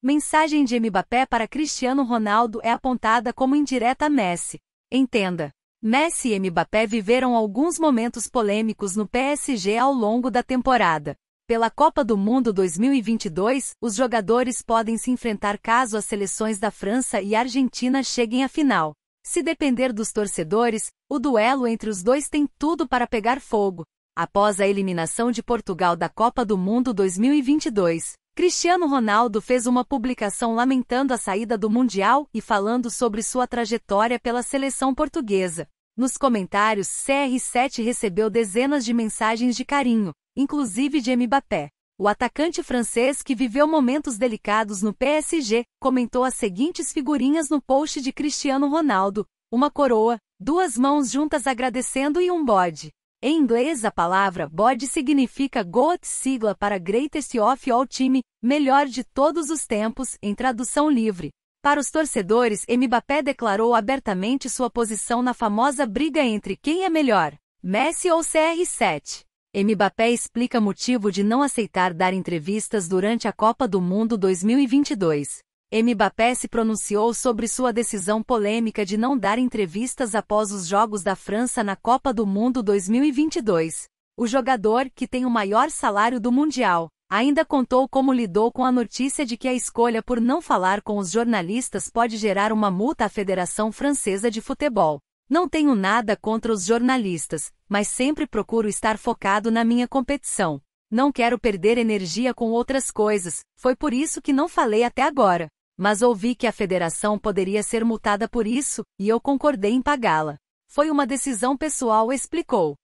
Mensagem de Mbappé para Cristiano Ronaldo é apontada como indireta a Messi. Entenda. Messi e Mbappé viveram alguns momentos polêmicos no PSG ao longo da temporada. Pela Copa do Mundo 2022, os jogadores podem se enfrentar caso as seleções da França e Argentina cheguem à final. Se depender dos torcedores, o duelo entre os dois tem tudo para pegar fogo. Após a eliminação de Portugal da Copa do Mundo 2022, Cristiano Ronaldo fez uma publicação lamentando a saída do Mundial e falando sobre sua trajetória pela seleção portuguesa. Nos comentários, CR7 recebeu dezenas de mensagens de carinho, inclusive de Mbappé. O atacante francês que viveu momentos delicados no PSG comentou as seguintes figurinhas no post de Cristiano Ronaldo: uma coroa, duas mãos juntas agradecendo e um bode. Em inglês, a palavra bode significa GOAT, sigla para Greatest of All Time, melhor de todos os tempos, em tradução livre. Para os torcedores, Mbappé declarou abertamente sua posição na famosa briga entre quem é melhor, Messi ou CR7. Mbappé explica motivo de não aceitar dar entrevistas durante a Copa do Mundo 2022. Mbappé se pronunciou sobre sua decisão polêmica de não dar entrevistas após os Jogos da França na Copa do Mundo 2022. O jogador, que tem o maior salário do Mundial, ainda contou como lidou com a notícia de que a escolha por não falar com os jornalistas pode gerar uma multa à Federação Francesa de Futebol. Não tenho nada contra os jornalistas, mas sempre procuro estar focado na minha competição. Não quero perder energia com outras coisas, foi por isso que não falei até agora. Mas ouvi que a federação poderia ser multada por isso, e eu concordei em pagá-la. Foi uma decisão pessoal, explicou.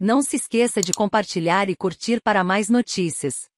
Não se esqueça de compartilhar e curtir para mais notícias.